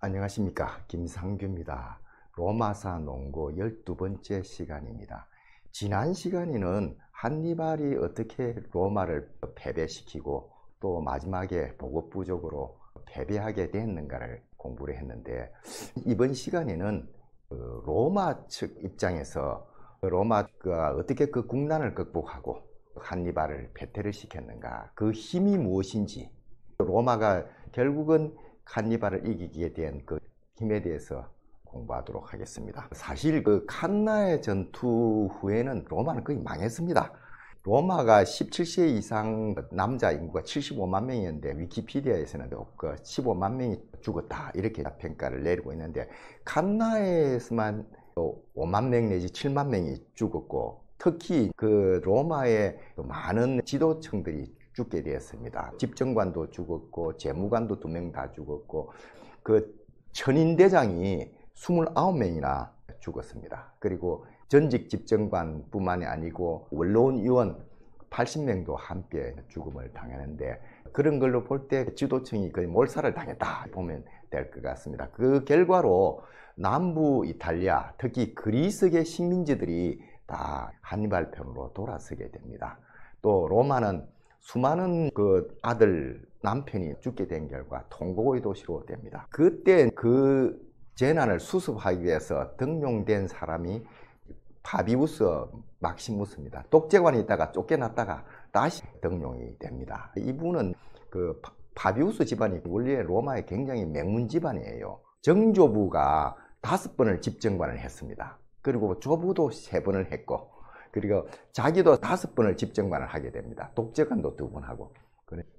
안녕하십니까 김상규입니다 로마사 농고 12번째 시간입니다 지난 시간에는 한니발이 어떻게 로마를 패배시키고 또 마지막에 보급 부족으로 패배하게 됐는가를 공부를 했는데 이번 시간에는 그 로마 측 입장에서 로마가 어떻게 그 국난을 극복하고 한니발을 패퇴를 시켰는가 그 힘이 무엇인지 로마가 결국은 칸니발을 이기기에 대한 그 힘에 대해서 공부하도록 하겠습니다. 사실 그 칸나의 전투 후에는 로마는 거의 망했습니다. 로마가 17세 이상 남자 인구가 75만 명이었는데 위키피디아에서는 그 15만 명이 죽었다 이렇게 평가를 내리고 있는데 칸나에서만 5만 명 내지 7만 명이 죽었고 특히 그 로마의 많은 지도층들이 죽게 되었습니다. 집정관도 죽었고 재무관도 두 명 다 죽었고 그 천인대장이 29명이나 죽었습니다. 그리고 전직 집정관뿐만이 아니고 원로원 의원 80명도 함께 죽음을 당했는데 그런 걸로 볼 때 지도층이 거의 몰살을 당했다 보면 될 것 같습니다. 그 결과로 남부 이탈리아 특히 그리스계 식민지들이 다한발평으로 돌아서게 됩니다. 또 로마는 수많은 그 아들 남편이 죽게 된 결과 통곡의 도시로 됩니다. 그때 그 재난을 수습하기 위해서 등용된 사람이 파비우스 막시무스입니다. 독재관이 있다가 쫓겨났다가 다시 등용이 됩니다. 이분은 그 파비우스 집안이 원래 로마의 굉장히 명문 집안이에요. 정조부가 다섯 번을 집정관을 했습니다. 그리고 조부도 세 번을 했고 그리고 자기도 다섯 번을 집정관을 하게 됩니다. 독재관도 두 번 하고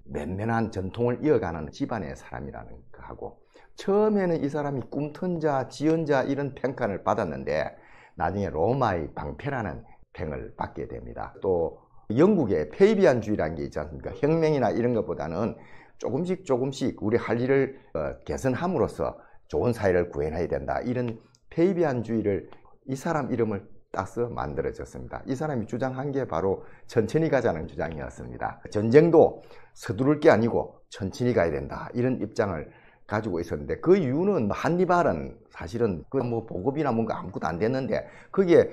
맨면한 전통을 이어가는 집안의 사람이라는 거 하고 처음에는 이 사람이 꿈튼 자, 지은 자 이런 평가를 받았는데 나중에 로마의 방패라는 평을 받게 됩니다. 또 영국의 페이비안주의라는 게 있지 않습니까? 혁명이나 이런 것보다는 조금씩 조금씩 우리 할 일을 어, 개선함으로써 좋은 사회를 구현해야 된다. 이런 페이비안주의를 이 사람 이름을 따서 만들어졌습니다. 이 사람이 주장한 게 바로 천천히 가자는 주장이었습니다. 전쟁도 서두를 게 아니고 천천히 가야 된다. 이런 입장을 가지고 있었는데 그 이유는 한니발은 사실은 그 뭐 보급이나 뭔가 아무것도 안 됐는데 그게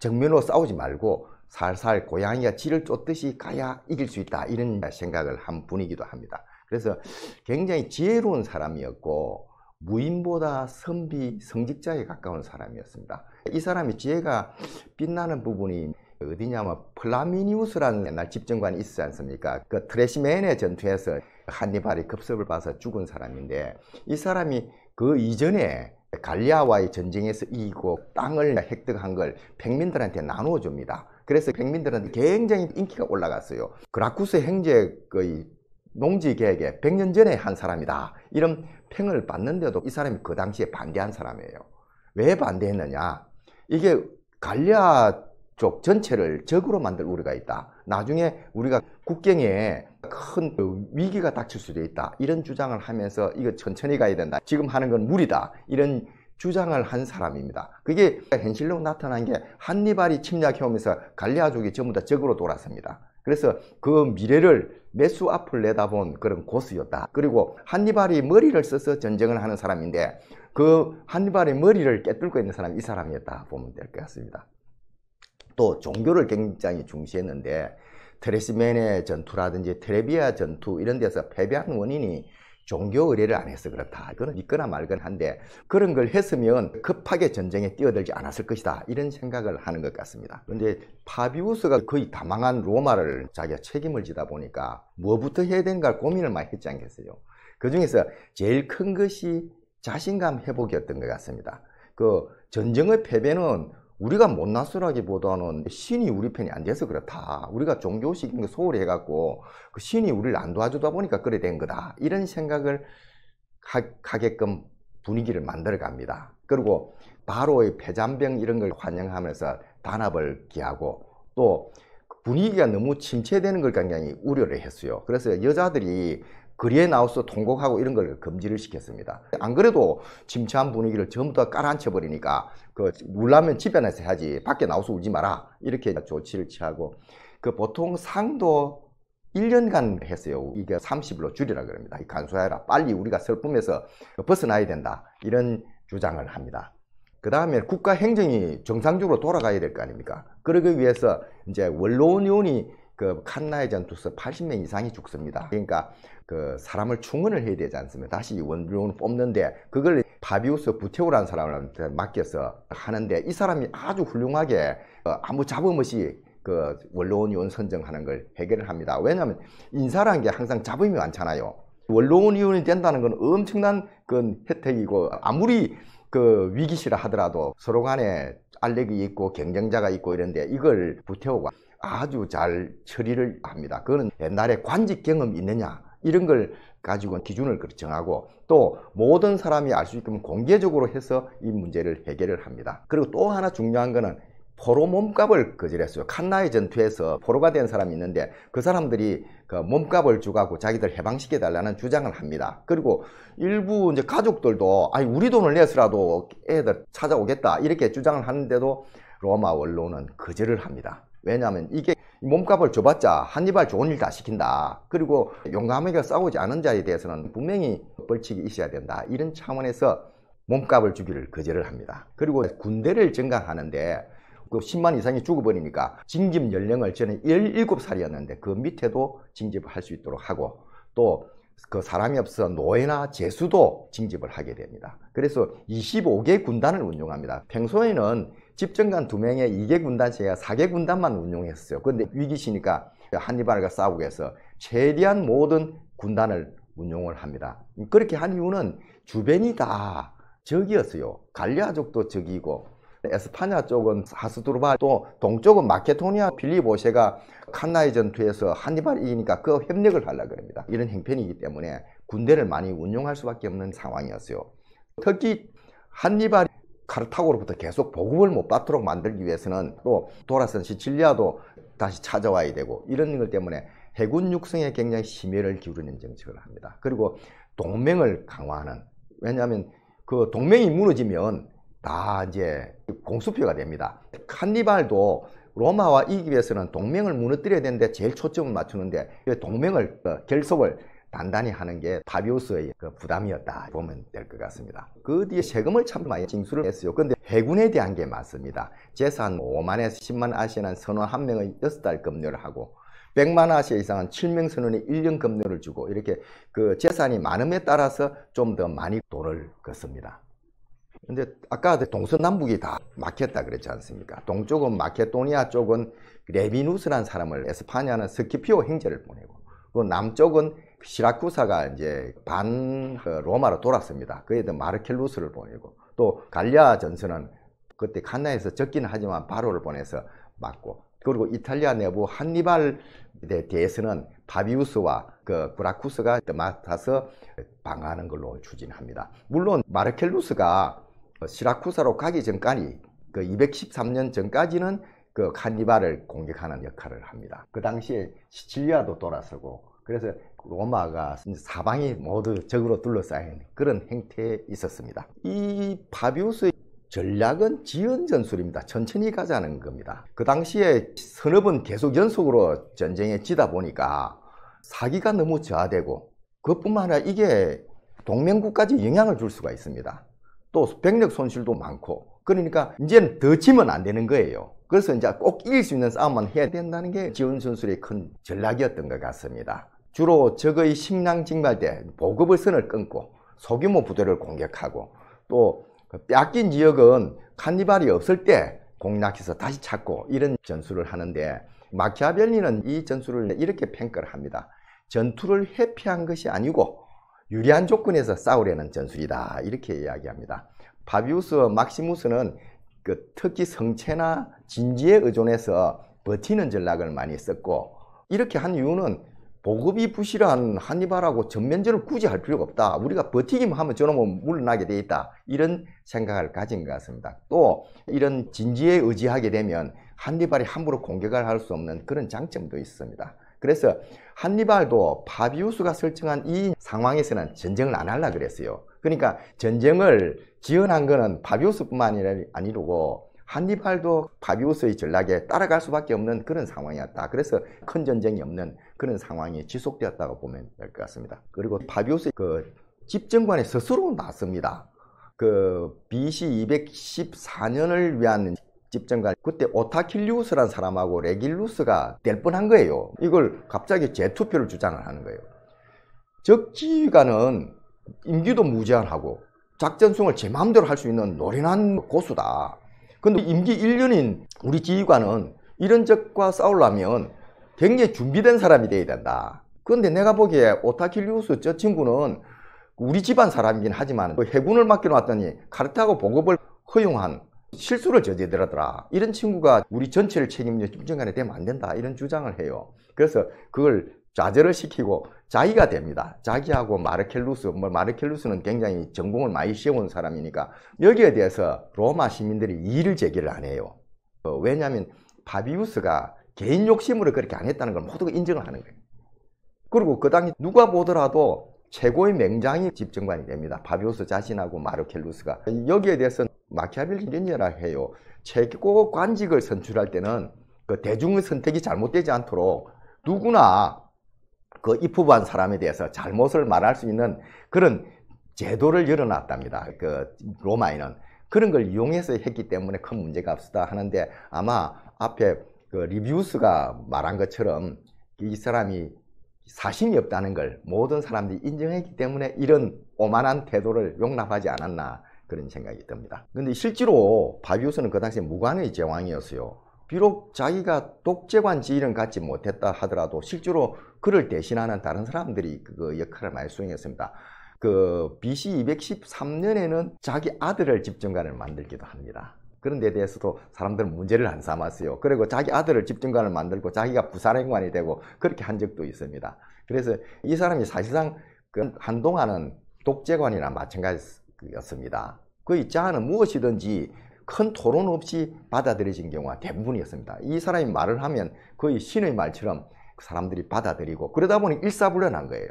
정면으로 싸우지 말고 살살 고양이가 쥐를 쫓듯이 가야 이길 수 있다 이런 생각을 한 분이기도 합니다. 그래서 굉장히 지혜로운 사람이었고 무인보다 선비 성직자에 가까운 사람이었습니다. 이사람이 지혜가 빛나는 부분이 어디냐면 플라미니우스라는 옛날 집정관이 있지 않습니까? 그 트레시맨의 전투에서 한니발이 급습을 봐서 죽은 사람인데 이 사람이 그 이전에 갈리아와의 전쟁에서 이기고 땅을 획득한 걸 백민들한테 나누어 줍니다. 그래서 백민들한테 굉장히 인기가 올라갔어요. 그라쿠스 행제의 농지계혁에 100년 전에 한 사람이다 이런 평을 받는데도 이 사람이 그 당시에 반대한 사람이에요 왜 반대했느냐 이게 갈리아 쪽 전체를 적으로 만들 우려가 있다 나중에 우리가 국경에 큰 그 위기가 닥칠 수도 있다 이런 주장을 하면서 이거 천천히 가야 된다 지금 하는 건 무리다 이런 주장을 한 사람입니다 그게 현실로 나타난 게 한니발이 침략해오면서 갈리아족이 전부 다 적으로 돌았습니다 그래서 그 미래를 매수 앞을 내다본 그런 고수였다. 그리고 한니발이 머리를 써서 전쟁을 하는 사람인데 그 한니발의 머리를 깨뚫고 있는 사람이 이 사람이었다 보면 될 것 같습니다. 또 종교를 굉장히 중시했는데 트레시맨의 전투라든지 테레비아 전투 이런 데서 패배한 원인이 종교 의뢰를 안 해서 그렇다. 그건 있거나 말거 한데 그런 걸 했으면 급하게 전쟁에 뛰어들지 않았을 것이다. 이런 생각을 하는 것 같습니다. 그런데 파비우스가 거의 다 망한 로마를 자기가 책임을 지다 보니까 뭐부터 해야 되는가 고민을 많이 했지 않겠어요. 그 중에서 제일 큰 것이 자신감 회복이었던 것 같습니다. 그 전쟁의 패배는 우리가 못났으라기보다는 신이 우리 편이 안 돼서 그렇다. 우리가 종교식 이거 소홀히 해갖고 그 신이 우리를 안 도와주다 보니까 그래 된 거다. 이런 생각을 가, 게끔 분위기를 만들어 갑니다. 그리고 바로의 폐잔병 이런 걸 환영하면서 단합을 기하고 또 분위기가 너무 침체되는 걸 굉장히 우려를 했어요. 그래서 여자들이 거리에 나와서 통곡하고 이런 걸 금지를 시켰습니다. 안 그래도 침체한 분위기를 전부 다 깔아앉혀 버리니까 그 울라면 집에 나서 해야지 밖에 나와서 울지 마라 이렇게 조치를 취하고 그 보통 상도 1년간 했어요. 이게 30일로 줄이라 그럽니다. 간소화해라. 빨리 우리가 슬픔에서 그 벗어나야 된다. 이런 주장을 합니다. 그 다음에 국가 행정이 정상적으로 돌아가야 될 거 아닙니까? 그러기 위해서 이제 원로원이 그 칸나에 전투 죽서 80명 이상이 죽습니다. 그러니까 그 사람을 충원을 해야 되지 않습니까? 다시 원룸을 뽑는데 그걸 바비우스 부테오라는 사람한테 맡겨서 하는데 이 사람이 아주 훌륭하게 어, 아무 잡음 없이 그 원로원의원 선정하는 걸 해결을 합니다. 왜냐하면 인사라는 게 항상 잡음이 많잖아요. 원로원의원이 된다는 건 엄청난 그 혜택이고 아무리 그 위기시라 하더라도 서로 간에 알렉기 있고 경쟁자가 있고 이런데 이걸 부태오가 아주 잘 처리를 합니다. 그거는 옛날에 관직 경험 이 있느냐 이런 걸 가지고 기준을 정하고 또 모든 사람이 알 수 있게끔 공개적으로 해서 이 문제를 해결을 합니다. 그리고 또 하나 중요한 거는 포로 몸값을 거절했어요. 칸나의 전투에서 포로가 된 사람이 있는데 그 사람들이 그 몸값을 주고 자기들 해방시켜 달라는 주장을 합니다. 그리고 일부 이제 가족들도 아니 우리 돈을 내서라도 애들 찾아오겠다 이렇게 주장을 하는데도 로마 원로는 거절을 합니다. 왜냐하면 이게 몸값을 줘봤자 한이발 좋은 일 다 시킨다. 그리고 용감하게 싸우지 않은 자에 대해서는 분명히 벌칙이 있어야 된다. 이런 차원에서 몸값을 주기를 거절을 합니다. 그리고 군대를 증강하는데 그 10만 이상이 죽어버리니까 징집 연령을 저는 17살이었는데 그 밑에도 징집할 을수 있도록 하고 또 그 사람이 없어 노예나 재수도 징집을 하게 됩니다. 그래서 25개 군단을 운용합니다 평소에는 집정관 두 명에 2개 군단 제가 4개 군단만 운용했어요. 근데 위기시니까 한니발과 싸우기 위해서 최대한 모든 군단을 운용을 합니다. 그렇게 한 이유는 주변이 다 적이었어요. 갈리아족도 적이고 에스파냐 쪽은 하스두르바 또 동쪽은 마케토니아 필리보세가 칸나이 전투에서 한니발 이기니까 그 협력을 하려고 합니다. 이런 행편이기 때문에 군대를 많이 운용할 수밖에 없는 상황이었어요. 특히 한니발 카르타고로부터 계속 보급을 못 받도록 만들기 위해서는 또 돌아선 시칠리아도 다시 찾아와야 되고 이런 것 때문에 해군 육성에 굉장히 심혈을 기울이는 정책을 합니다. 그리고 동맹을 강화하는 왜냐하면 그 동맹이 무너지면 다 이제 공수표가 됩니다. 칸니발도 로마와 이기 위해서는 동맹을 무너뜨려야 되는데 제일 초점을 맞추는데 그 동맹을 어, 결속을 단단히 하는 게 파비오스의 그 부담이었다 보면 될 것 같습니다. 그 뒤에 세금을 참 많이 징수를 했어요. 근데 해군에 대한 게 맞습니다. 재산 5만에서 10만 아시아는 선원 한명의 6달 급료를 하고 100만 아시아 이상은 7명 선원이 1년 급료를 주고 이렇게 그 재산이 많음에 따라서 좀 더 많이 돈을 걷습니다. 근데 아까 그 동서남북이 다 막혔다 그랬지 않습니까? 동쪽은 마케도니아 쪽은 레비누스라는 사람을 에스파냐는 스키피오 행제를 보내고 그 남쪽은 시라쿠사가 이제 반 어, 로마로 돌았습니다. 그에 대한 마르켈루스를 보내고 또 갈리아 전선은 그때 칸나에서 적기는 하지만 바로를 보내서 막고 그리고 이탈리아 내부 한니발에 대해서는 파비우스와 그 구라쿠스가 맡아서 방어하는 걸로 추진합니다. 물론 마르켈루스가 시라쿠사로 가기 전까지 그 213년 전까지는 그 칸니발을 공격하는 역할을 합니다. 그 당시에 시칠리아도 돌아서고 그래서 로마가 사방이 모두 적으로 둘러싸인 그런 행태에 있었습니다. 이 파비우스의 전략은 지연 전술입니다. 천천히 가자는 겁니다. 그 당시에 선업은 계속 연속으로 전쟁에 지다 보니까 사기가 너무 저하되고 그것뿐만 아니라 이게 동맹국까지 영향을 줄 수가 있습니다. 또 병력 손실도 많고 그러니까 이제는 더 지면 안 되는 거예요. 그래서 이제 꼭 이길 수 있는 싸움만 해야 된다는 게 지원 선술의큰 전략이었던 것 같습니다. 주로 적의 식낭 징발대 보급을 선을 끊고 소규모 부대를 공격하고 또 그 뺏긴 지역은 카니발이 없을 때 공략해서 다시 찾고 이런 전술을 하는데 마키아벨리는 이 전술을 이렇게 평가를 합니다. 전투를 회피한 것이 아니고 유리한 조건에서 싸우려는 전술이다 이렇게 이야기합니다. 바비우스 막시무스는 그 특히 성체나 진지에 의존해서 버티는 전략을 많이 썼고 이렇게 한 이유는 보급이 부실한 한니발하고 전면전을 굳이 할 필요가 없다. 우리가 버티기만 하면 저놈은 물러나게 돼 있다. 이런 생각을 가진 것 같습니다. 또 이런 진지에 의지하게 되면 한니발이 함부로 공격을 할 수 없는 그런 장점도 있습니다. 그래서 한니발도 파비우스가 설정한 이 상황에서는 전쟁을 안 하려 고 그랬어요. 그러니까 전쟁을 지원한 거는 파비우스뿐만 아니고 라 한니발도 파비우스의 전략에 따라갈 수밖에 없는 그런 상황이었다. 그래서 큰 전쟁이 없는 그런 상황이 지속되었다고 보면 될 것 같습니다. 그리고 바비오스 그 집정관이 스스로 나섭니다. 그 BC 214년을 위한 집정관 그때 오타킬리우스란 사람하고 레길루스가 될 뻔한 거예요. 이걸 갑자기 재투표를 주장을 하는 거예요. 적지휘관은 임기도 무제한하고 작전승을 제 마음대로 할 수 있는 노련한 고수다. 근데 임기 1년인 우리 지휘관은 이런 적과 싸우려면 굉장히 준비된 사람이 돼야 된다. 그런데 내가 보기에 오타킬리우스 저 친구는 우리 집안 사람이긴 하지만 그 해군을 맡겨놨더니 카르타고 보급을 허용한 실수를 저지르더라 이런 친구가 우리 전체를 책임져 중간에 되면 안 된다 이런 주장을 해요 그래서 그걸 좌절을 시키고 자기가 됩니다 자기하고 마르켈루스 뭐 마르켈루스는 굉장히 전공을 많이 씌워온 사람이니까 여기에 대해서 로마 시민들이 이의를 제기를 안 해요 어, 왜냐하면 바비우스가 개인 욕심으로 그렇게 안 했다는 걸 모두가 인정을 하는 거예요. 그리고 그 당시 누가 보더라도 최고의 맹장이 집정관이 됩니다. 바비우스 자신하고 마르켈루스가 여기에 대해서는 마키아벨리겐이라 해요. 최고 관직을 선출할 때는 그 대중의 선택이 잘못되지 않도록 누구나 그 입후반 사람에 대해서 잘못을 말할 수 있는 그런 제도를 열어놨답니다. 그 로마인은 그런 걸 이용해서 했기 때문에 큰 문제가 없었다 하는데 아마 앞에 그리뷰우스가 말한 것처럼 이 사람이 사심이 없다는 걸 모든 사람들이 인정했기 때문에 이런 오만한 태도를 용납하지 않았나 그런 생각이 듭니다. 근데 실제로 바비우스는 그 당시에 무관의 제왕이었어요. 비록 자기가 독재관 지위를 갖지 못했다 하더라도 실제로 그를 대신하는 다른 사람들이 그 역할을 많이 수행했습니다. 그 BC 213년에는 자기 아들을 집정관을 만들기도 합니다. 그런 데 대해서도 사람들은 문제를 안 삼았어요. 그리고 자기 아들을 집중관을 만들고 자기가 부산행관이 되고 그렇게 한 적도 있습니다. 그래서 이 사람이 사실상 그 한동안은 독재관이나 마찬가지였습니다. 그의 자아는 무엇이든지 큰 토론 없이 받아들여진 경우가 대부분이었습니다. 이 사람이 말을 하면 거의 신의 말처럼 그 사람들이 받아들이고 그러다 보니 일사불란한 거예요.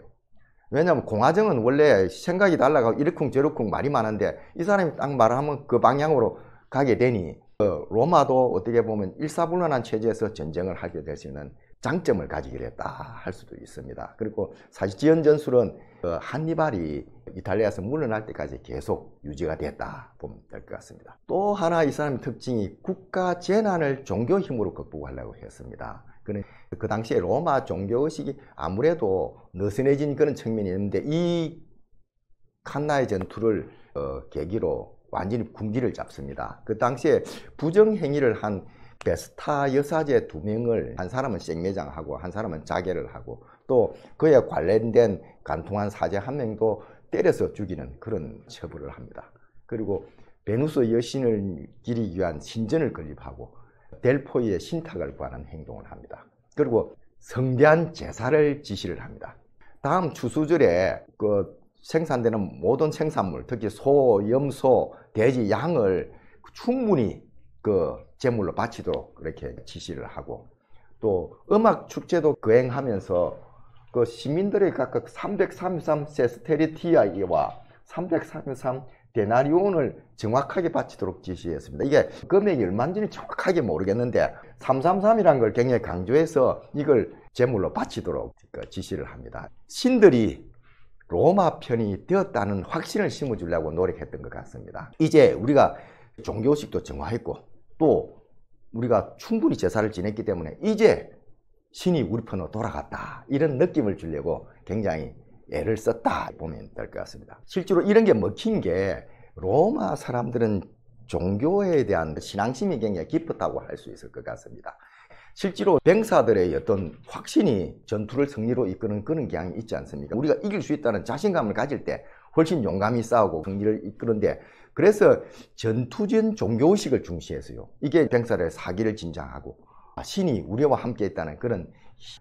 왜냐하면 공화정은 원래 생각이 달라가고 이렇쿵저러쿵 말이 많은데 이 사람이 딱 말을 하면 그 방향으로 가게 되니 어, 로마도 어떻게 보면 일사불란한 체제에서 전쟁을 하게 될 수 있는 장점을 가지게 됐다 할 수도 있습니다. 그리고 사실 지연 전술은 어, 한니발이 이탈리아에서 물러날 때까지 계속 유지가 됐다 보면 될 것 같습니다. 또 하나 이 사람의 특징이 국가 재난을 종교 힘으로 극복하려고 했습니다. 그그 당시에 로마 종교의식이 아무래도 느슨해진 그런 측면이 있는데 이 칸나의 전투를 어, 계기로 완전히 궁지를 잡습니다. 그 당시에 부정행위를 한 베스타 여사제 두 명을 한 사람은 생매장하고 한 사람은 자결을 하고 또 그에 관련된 간통한 사제 한 명도 때려서 죽이는 그런 처벌을 합니다. 그리고 베누스 여신을 기리기 위한 신전을 건립하고 델포이의 신탁을 구하는 행동을 합니다. 그리고 성대한 제사를 지시를 합니다. 다음 추수절에 그 생산되는 모든 생산물, 특히 소, 염소, 돼지, 양을 충분히 그 제물로 바치도록 그렇게 지시를 하고 또 음악 축제도 거행하면서 그 시민들의 각각 333 세스테리티아와 333 데나리온을 정확하게 바치도록 지시했습니다. 이게 금액이 얼마인지는 정확하게 모르겠는데 333이란 걸 굉장히 강조해서 이걸 제물로 바치도록 그 지시를 합니다. 신들이 로마 편이 되었다는 확신을 심어주려고 노력했던 것 같습니다. 이제 우리가 종교식도 정화했고 또 우리가 충분히 제사를 지냈기 때문에 이제 신이 우리 편으로 돌아갔다 이런 느낌을 주려고 굉장히 애를 썼다 보면 될 것 같습니다. 실제로 이런 게 먹힌 게 로마 사람들은 종교에 대한 신앙심이 굉장히 깊었다고 할 수 있을 것 같습니다. 실제로 뱅사들의 어떤 확신이 전투를 승리로 이끄는 그런 경향이 있지 않습니까? 우리가 이길 수 있다는 자신감을 가질 때 훨씬 용감히 싸우고 승리를 이끄는데 그래서 전투전 종교의식을 중시해서요. 이게 뱅사의 사기를 진작하고 신이 우리와 함께 있다는 그런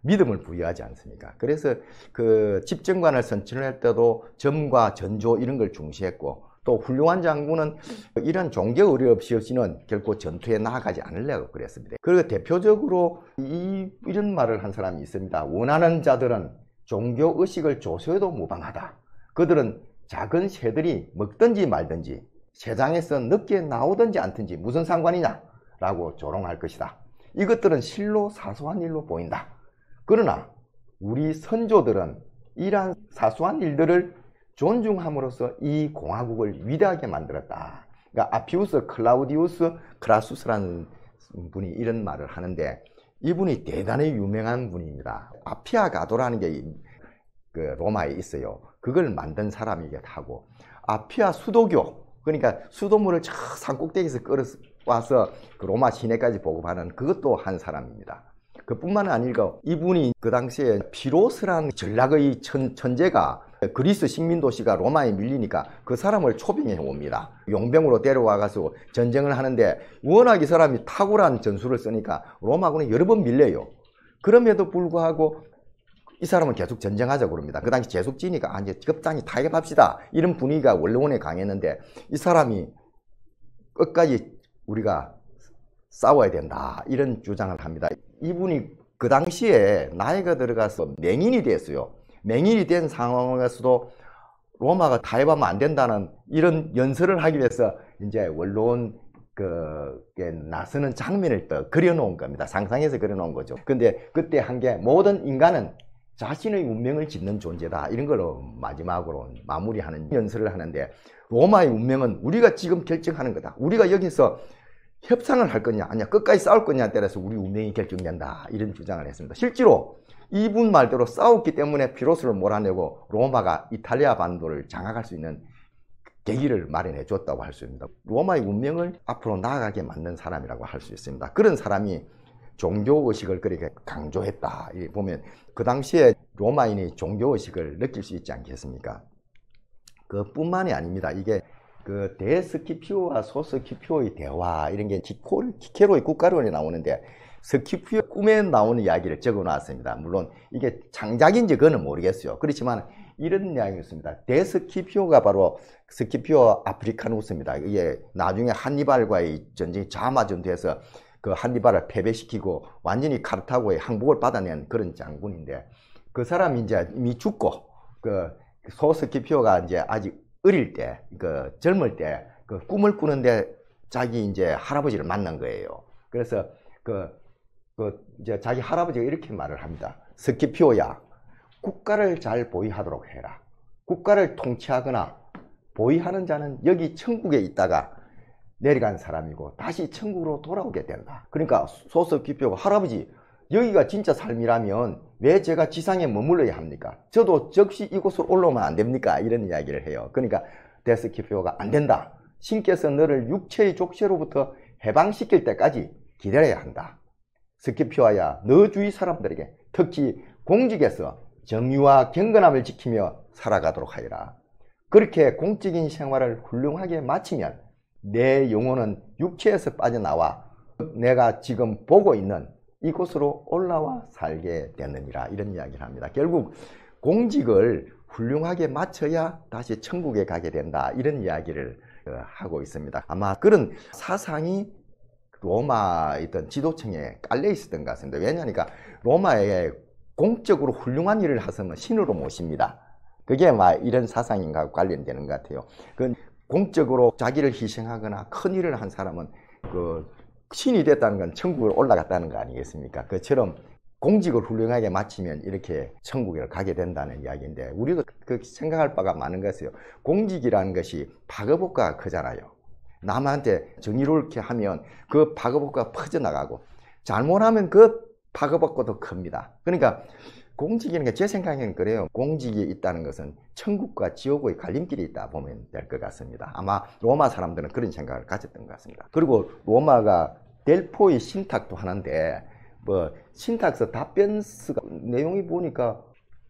믿음을 부여하지 않습니까? 그래서 그 집정관을 선출할 때도 점과 전조 이런 걸 중시했고 또 훌륭한 장군은 이런 종교 의뢰 없이 없이는 결코 전투에 나아가지 않으려고 그랬습니다. 그리고 대표적으로 이, 이런 말을 한 사람이 있습니다. 원하는 자들은 종교 의식을 조소해도 무방하다. 그들은 작은 새들이 먹든지 말든지 세상에서 늦게 나오든지 않든지 무슨 상관이냐 라고 조롱할 것이다. 이것들은 실로 사소한 일로 보인다. 그러나 우리 선조들은 이러한 사소한 일들을 존중함으로써 이 공화국을 위대하게 만들었다. 그러니까 아피우스 클라우디우스 크라수스라는 분이 이런 말을 하는데 이분이 대단히 유명한 분입니다. 아피아가도라는 게그 로마에 있어요. 그걸 만든 사람이기도 하고 아피아 수도교 그러니까 수도물을 저 산꼭대기에서 끌어와서 그 로마 시내까지 보급하는 그것도 한 사람입니다. 그뿐만 아니라 이분이 그 당시에 피로스라는 전락의 천, 천재가 그리스 식민 도시가 로마에 밀리니까 그 사람을 초빙해 옵니다. 용병으로 데려와 가지고 전쟁을 하는데 워낙 이 사람이 탁월한 전술을 쓰니까 로마군은 여러 번 밀려요. 그럼에도 불구하고 이 사람은 계속 전쟁하자 그럽니다. 그 당시 재숙지니까 아, 이제 급장이 타협합시다 이런 분위기가 원로원에 강했는데 이 사람이 끝까지 우리가 싸워야 된다 이런 주장을 합니다. 이분이 그 당시에 나이가 들어가서 맹인이 됐어요. 맹인이 된 상황에서도 로마가 타협하면 안 된다는 이런 연설을 하기 위해서 이제 원론 그게 나서는 장면을 또 그려놓은 겁니다. 상상해서 그려놓은 거죠. 근데 그때 한 게 모든 인간은 자신의 운명을 짓는 존재다 이런 걸로 마지막으로 마무리하는 연설을 하는데 로마의 운명은 우리가 지금 결정하는 거다. 우리가 여기서 협상을 할 거냐 아니야 끝까지 싸울 거냐에 따라서 우리 운명이 결정된다 이런 주장을 했습니다. 실제로 이분 말대로 싸웠기 때문에 피로스를 몰아내고 로마가 이탈리아 반도를 장악할 수 있는 계기를 마련해 줬다고 할 수 있습니다. 로마의 운명을 앞으로 나아가게 만든 사람이라고 할 수 있습니다. 그런 사람이 종교의식을 그렇게 강조했다. 보면 그 당시에 로마인이 종교의식을 느낄 수 있지 않겠습니까? 그뿐만이 아닙니다. 이게 그 데스키피오와 소스키피오의 대화 이런 게 기코, 키케로의 국가론이 나오는데 스키프의 꿈에 나오는 이야기를 적어놨습니다. 물론 이게 창작인지 그거는 모르겠어요. 그렇지만 이런 이야기였습니다. 데스키피오가 바로 스키피오 아프리카누스입니다. 이게 나중에 한니발과의 전쟁이 자마전투에서 그 한니발을 패배시키고 완전히 카르타고의 항복을 받아낸 그런 장군인데 그 사람이 이제 이미 죽고 그 소스키피오가 이제 아직 어릴 때 그 젊을 때 그 꿈을 꾸는데 자기 이제 할아버지를 만난 거예요. 그래서 그그 이제 자기 할아버지가 이렇게 말을 합니다. 스키피오야, 국가를 잘 보위하도록 해라. 국가를 통치하거나 보위하는 자는 여기 천국에 있다가 내려간 사람이고 다시 천국으로 돌아오게 된다. 그러니까 소스키피오가 할아버지 여기가 진짜 삶이라면 왜 제가 지상에 머물러야 합니까? 저도 즉시 이곳으로 올라오면 안 됩니까? 이런 이야기를 해요. 그러니까 데스키피오가 안 된다. 신께서 너를 육체의 족쇄로부터 해방시킬 때까지 기다려야 한다. 스키피와야 너 주위 사람들에게 특히 공직에서 정의와 경건함을 지키며 살아가도록 하여라. 그렇게 공직인 생활을 훌륭하게 마치면 내 영혼은 육체에서 빠져나와 내가 지금 보고 있는 이곳으로 올라와 살게 되느니라 이런 이야기를 합니다. 결국 공직을 훌륭하게 마쳐야 다시 천국에 가게 된다 이런 이야기를 어, 하고 있습니다. 아마 그런 사상이 로마 있던 지도층에 깔려 있었던 것 같습니다. 왜냐니까 로마에 공적으로 훌륭한 일을 하시면 신으로 모십니다. 그게 막 이런 사상인가 관련되는 것 같아요. 그 공적으로 자기를 희생하거나 큰 일을 한 사람은 그 신이 됐다는 건 천국을 올라갔다는 거 아니겠습니까? 그처럼 공직을 훌륭하게 마치면 이렇게 천국에 가게 된다는 이야기인데 우리가그 생각할 바가 많은 것이요. 공직이라는 것이 파급효과가 크잖아요. 남한테 정의로이렇게 하면 그 파급효과가 퍼져나가고 잘못하면 그 파급효과도 큽니다. 그러니까 공직이라는 게제 생각에는 그래요. 공직이 있다는 것은 천국과 지옥의 갈림길이 있다 보면 될 것 같습니다. 아마 로마 사람들은 그런 생각을 가졌던 것 같습니다. 그리고 로마가 델포의 신탁도 하는데 뭐 신탁서 답변서가 내용이 보니까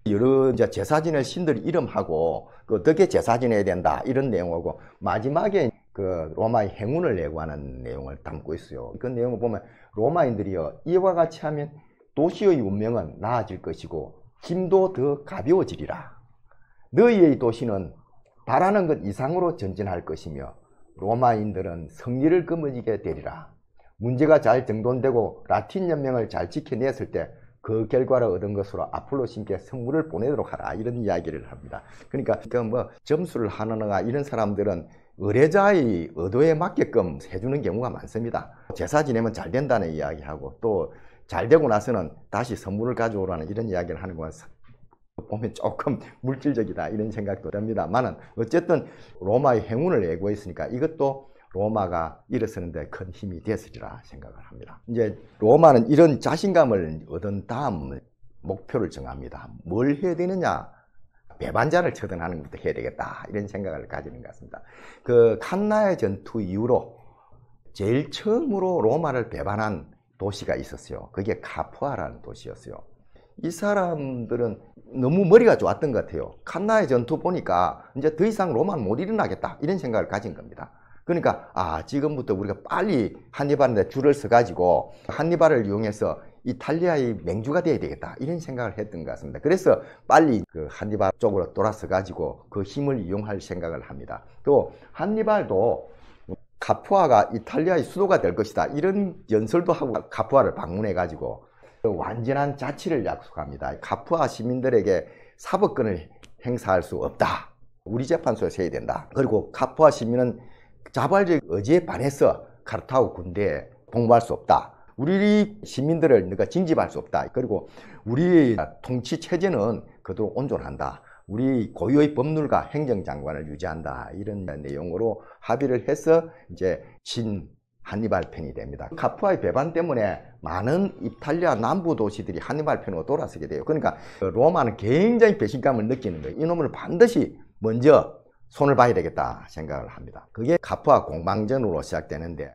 여러 제사진을 신들 이름하고 그 어떻게 제사 지내야 된다 이런 내용하고 마지막에 그 로마의 행운을 예고하는 내용을 담고 있어요. 그 내용을 보면 로마인들이요 이와 같이 하면 도시의 운명은 나아질 것이고 짐도 더 가벼워지리라. 너희의 도시는 바라는 것 이상으로 전진할 것이며 로마인들은 승리를 거머쥐게 되리라. 문제가 잘 정돈되고 라틴 연맹을 잘 지켜냈을 때 그 결과를 얻은 것으로 아폴로신께 선물을 보내도록 하라 이런 이야기를 합니다. 그러니까 그뭐 점수를 하느냐 이런 사람들은 의뢰자의 의도에 맞게끔 해주는 경우가 많습니다. 제사 지내면 잘 된다는 이야기하고 또 잘 되고 나서는 다시 선물을 가져오라는 이런 이야기를 하는 것 보면 조금 물질적이다 이런 생각도 듭니다만 어쨌든 로마의 행운을 예고 했으니까 이것도 로마가 일어서는데 큰 힘이 됐으리라 생각을 합니다. 이제 로마는 이런 자신감을 얻은 다음 목표를 정합니다. 뭘 해야 되느냐? 배반자를 처단하는 것부터 해야 되겠다 이런 생각을 가지는 것 같습니다. 그 칸나의 전투 이후로 제일 처음으로 로마를 배반한 도시가 있었어요. 그게 카푸아라는 도시였어요. 이 사람들은 너무 머리가 좋았던 것 같아요. 칸나의 전투 보니까 이제 더 이상 로마는 못 일어나겠다 이런 생각을 가진 겁니다. 그러니까 아 지금부터 우리가 빨리 한니발에 줄을 서가지고 한니발을 이용해서 이탈리아의 맹주가 돼야 되겠다 이런 생각을 했던 것 같습니다. 그래서 빨리 그 한니발 쪽으로 돌아서 가지고 그 힘을 이용할 생각을 합니다. 또 한니발도 카푸아가 이탈리아의 수도가 될 것이다 이런 연설도 하고 카푸아를 방문해 가지고 그 완전한 자치를 약속합니다. 카푸아 시민들에게 사법권을 행사할 수 없다. 우리 재판소에서 해야 된다. 그리고 카푸아 시민은 자발적 의지에 반해서 카르타고 군대에 복무할 수 없다. 우리 시민들을 그가 징집할 수 없다. 그리고 우리 통치 체제는 그대로 온존한다. 우리 고유의 법률과 행정장관을 유지한다. 이런 내용으로 합의를 해서 이제 진 한니발 편이 됩니다. 카푸아의 배반 때문에 많은 이탈리아 남부 도시들이 한니발 편으로 돌아서게 돼요. 그러니까 로마는 굉장히 배신감을 느끼는 거예요. 이놈을 반드시 먼저 손을 봐야 되겠다 생각을 합니다. 그게 카푸아 공방전으로 시작되는데